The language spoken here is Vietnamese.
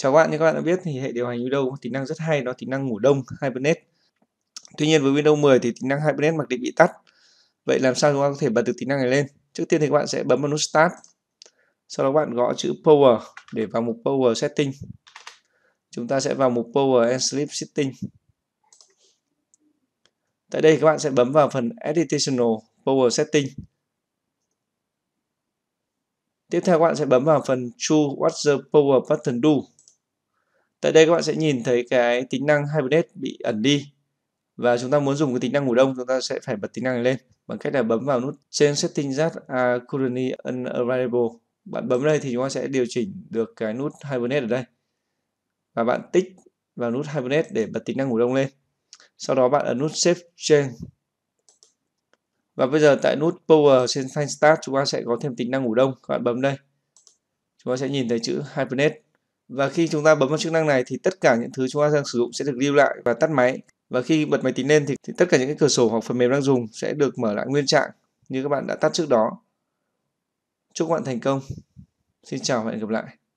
Chào các bạn, như các bạn đã biết thì hệ điều hành Windows có tính năng rất hay đó tính năng ngủ đông Hibernate. Tuy nhiên với Windows 10 thì tính năng Hibernate mặc định bị tắt. Vậy làm sao chúng ta có thể bật được tính năng này lên? Trước tiên thì các bạn sẽ bấm vào nút Start. Sau đó các bạn gõ chữ Power để vào mục Power Setting. Chúng ta sẽ vào mục Power and Sleep Setting. Tại đây các bạn sẽ bấm vào phần Additional Power Setting. Tiếp theo các bạn sẽ bấm vào phần Choose What Power Button Do tại đây các bạn sẽ nhìn thấy cái tính năng Hibernate bị ẩn đi và chúng ta muốn dùng cái tính năng ngủ đông chúng ta sẽ phải bật tính năng này lên bằng cách là bấm vào nút trên setting that are currently unavailable bạn bấm đây thì chúng ta sẽ điều chỉnh được cái nút Hibernate ở đây và bạn tích vào nút Hibernate để bật tính năng ngủ đông lên sau đó bạn ấn nút Save Change và bây giờ tại nút Power trên Find Start chúng ta sẽ có thêm tính năng ngủ đông các bạn bấm đây chúng ta sẽ nhìn thấy chữ Hibernate và khi chúng ta bấm vào chức năng này thì tất cả những thứ chúng ta đang sử dụng sẽ được lưu lại và tắt máy. Và khi bật máy tính lên thì, thì tất cả những cái cửa sổ hoặc phần mềm đang dùng sẽ được mở lại nguyên trạng như các bạn đã tắt trước đó. Chúc các bạn thành công. Xin chào và hẹn gặp lại.